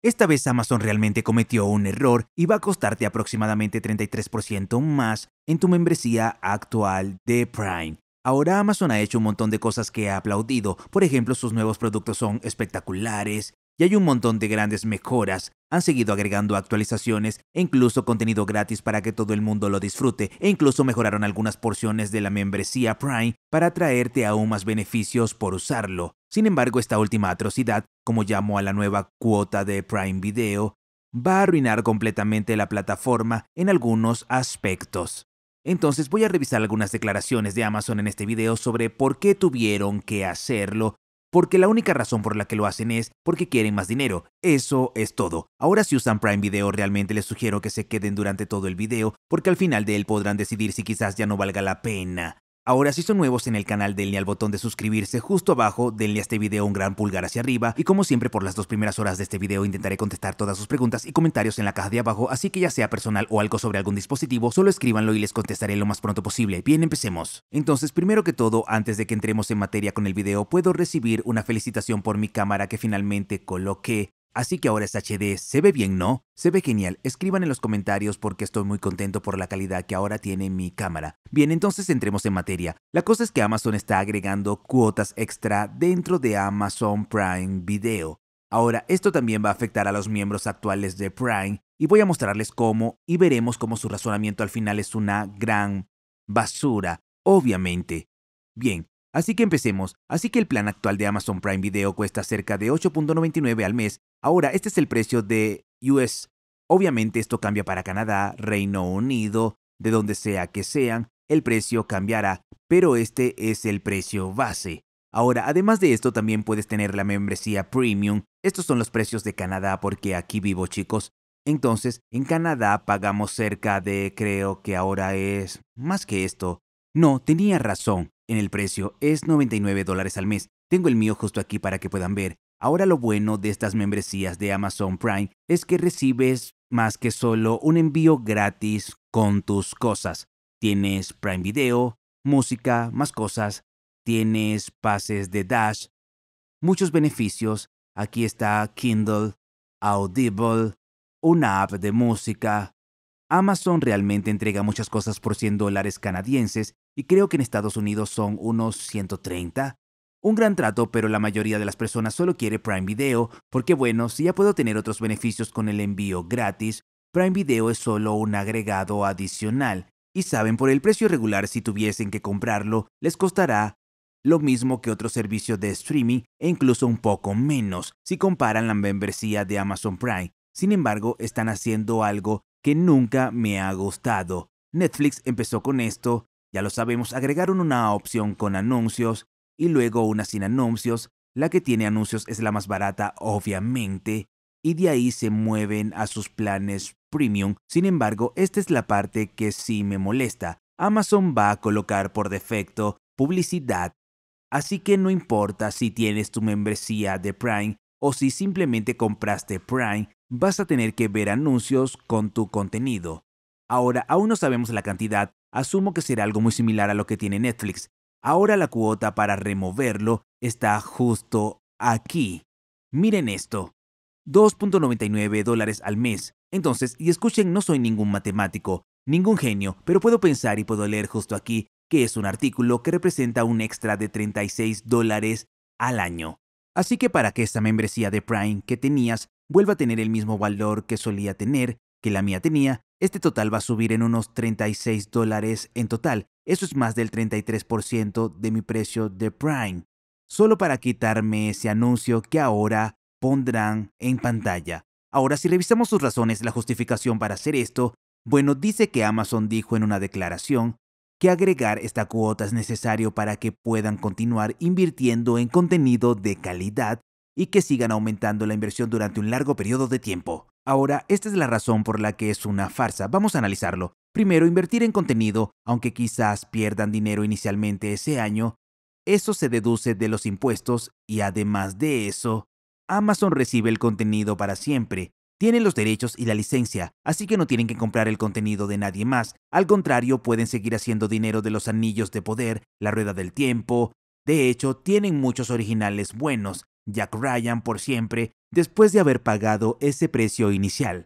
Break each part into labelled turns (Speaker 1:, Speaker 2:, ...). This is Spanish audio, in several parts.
Speaker 1: Esta vez Amazon realmente cometió un error y va a costarte aproximadamente 33% más en tu membresía actual de Prime. Ahora Amazon ha hecho un montón de cosas que ha aplaudido, por ejemplo sus nuevos productos son espectaculares y hay un montón de grandes mejoras, han seguido agregando actualizaciones e incluso contenido gratis para que todo el mundo lo disfrute e incluso mejoraron algunas porciones de la membresía Prime para traerte aún más beneficios por usarlo. Sin embargo, esta última atrocidad, como llamó a la nueva cuota de Prime Video, va a arruinar completamente la plataforma en algunos aspectos. Entonces voy a revisar algunas declaraciones de Amazon en este video sobre por qué tuvieron que hacerlo, porque la única razón por la que lo hacen es porque quieren más dinero. Eso es todo. Ahora si usan Prime Video realmente les sugiero que se queden durante todo el video, porque al final de él podrán decidir si quizás ya no valga la pena. Ahora si son nuevos en el canal denle al botón de suscribirse justo abajo, denle a este video un gran pulgar hacia arriba y como siempre por las dos primeras horas de este video intentaré contestar todas sus preguntas y comentarios en la caja de abajo, así que ya sea personal o algo sobre algún dispositivo, solo escríbanlo y les contestaré lo más pronto posible. Bien, empecemos. Entonces, primero que todo, antes de que entremos en materia con el video, puedo recibir una felicitación por mi cámara que finalmente coloqué. Así que ahora es HD, se ve bien, ¿no? Se ve genial, escriban en los comentarios porque estoy muy contento por la calidad que ahora tiene mi cámara. Bien, entonces entremos en materia. La cosa es que Amazon está agregando cuotas extra dentro de Amazon Prime Video. Ahora, esto también va a afectar a los miembros actuales de Prime y voy a mostrarles cómo y veremos cómo su razonamiento al final es una gran basura, obviamente. Bien, Así que empecemos. Así que el plan actual de Amazon Prime Video cuesta cerca de 8.99 al mes. Ahora este es el precio de US. Obviamente esto cambia para Canadá, Reino Unido, de donde sea que sean, el precio cambiará, pero este es el precio base. Ahora, además de esto, también puedes tener la membresía premium. Estos son los precios de Canadá porque aquí vivo, chicos. Entonces, en Canadá pagamos cerca de, creo que ahora es más que esto. No, tenía razón. En el precio es 99 dólares al mes. Tengo el mío justo aquí para que puedan ver. Ahora lo bueno de estas membresías de Amazon Prime es que recibes más que solo un envío gratis con tus cosas. Tienes Prime Video, música, más cosas. Tienes pases de Dash, muchos beneficios. Aquí está Kindle, Audible, una app de música. Amazon realmente entrega muchas cosas por 100 dólares canadienses y creo que en Estados Unidos son unos 130. Un gran trato, pero la mayoría de las personas solo quiere Prime Video, porque bueno, si ya puedo tener otros beneficios con el envío gratis, Prime Video es solo un agregado adicional, y saben, por el precio regular si tuviesen que comprarlo, les costará lo mismo que otro servicio de streaming e incluso un poco menos si comparan la membresía de Amazon Prime. Sin embargo, están haciendo algo que nunca me ha gustado. Netflix empezó con esto ya lo sabemos, agregaron una opción con anuncios y luego una sin anuncios. La que tiene anuncios es la más barata, obviamente, y de ahí se mueven a sus planes premium. Sin embargo, esta es la parte que sí me molesta. Amazon va a colocar por defecto publicidad, así que no importa si tienes tu membresía de Prime o si simplemente compraste Prime, vas a tener que ver anuncios con tu contenido. Ahora, aún no sabemos la cantidad, Asumo que será algo muy similar a lo que tiene Netflix. Ahora la cuota para removerlo está justo aquí. Miren esto. 2.99 dólares al mes. Entonces, y escuchen, no soy ningún matemático, ningún genio, pero puedo pensar y puedo leer justo aquí que es un artículo que representa un extra de 36 dólares al año. Así que para que esta membresía de Prime que tenías vuelva a tener el mismo valor que solía tener, que la mía tenía, este total va a subir en unos 36 dólares en total. Eso es más del 33% de mi precio de Prime. Solo para quitarme ese anuncio que ahora pondrán en pantalla. Ahora, si revisamos sus razones, la justificación para hacer esto, bueno, dice que Amazon dijo en una declaración que agregar esta cuota es necesario para que puedan continuar invirtiendo en contenido de calidad y que sigan aumentando la inversión durante un largo periodo de tiempo. Ahora, esta es la razón por la que es una farsa, vamos a analizarlo. Primero, invertir en contenido, aunque quizás pierdan dinero inicialmente ese año, eso se deduce de los impuestos y además de eso, Amazon recibe el contenido para siempre, tienen los derechos y la licencia, así que no tienen que comprar el contenido de nadie más. Al contrario, pueden seguir haciendo dinero de los anillos de poder, la rueda del tiempo. De hecho, tienen muchos originales buenos, Jack Ryan por siempre después de haber pagado ese precio inicial.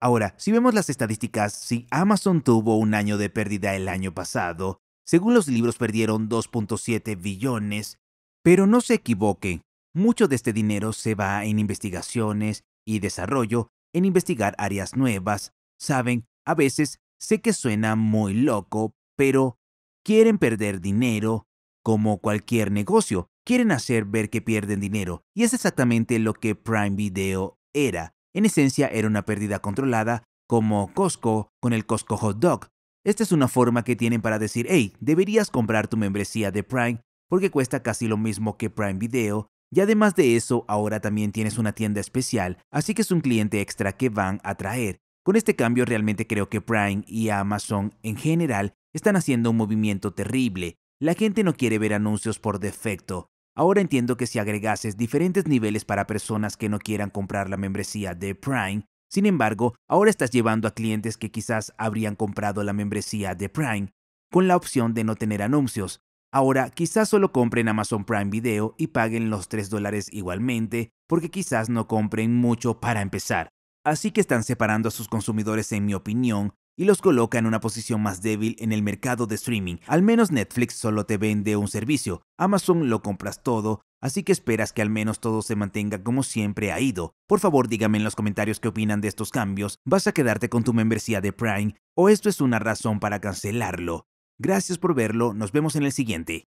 Speaker 1: Ahora, si vemos las estadísticas, si Amazon tuvo un año de pérdida el año pasado, según los libros perdieron 2.7 billones, pero no se equivoquen, mucho de este dinero se va en investigaciones y desarrollo, en investigar áreas nuevas. Saben, a veces sé que suena muy loco, pero quieren perder dinero como cualquier negocio, quieren hacer ver que pierden dinero, y es exactamente lo que Prime Video era. En esencia era una pérdida controlada, como Costco con el Costco Hot Dog. Esta es una forma que tienen para decir, hey, deberías comprar tu membresía de Prime porque cuesta casi lo mismo que Prime Video, y además de eso, ahora también tienes una tienda especial, así que es un cliente extra que van a traer. Con este cambio realmente creo que Prime y Amazon en general están haciendo un movimiento terrible. La gente no quiere ver anuncios por defecto, Ahora entiendo que si agregases diferentes niveles para personas que no quieran comprar la membresía de Prime, sin embargo, ahora estás llevando a clientes que quizás habrían comprado la membresía de Prime con la opción de no tener anuncios. Ahora, quizás solo compren Amazon Prime Video y paguen los 3 dólares igualmente, porque quizás no compren mucho para empezar. Así que están separando a sus consumidores, en mi opinión, y los coloca en una posición más débil en el mercado de streaming. Al menos Netflix solo te vende un servicio, Amazon lo compras todo, así que esperas que al menos todo se mantenga como siempre ha ido. Por favor dígame en los comentarios qué opinan de estos cambios, ¿vas a quedarte con tu membresía de Prime o esto es una razón para cancelarlo? Gracias por verlo, nos vemos en el siguiente.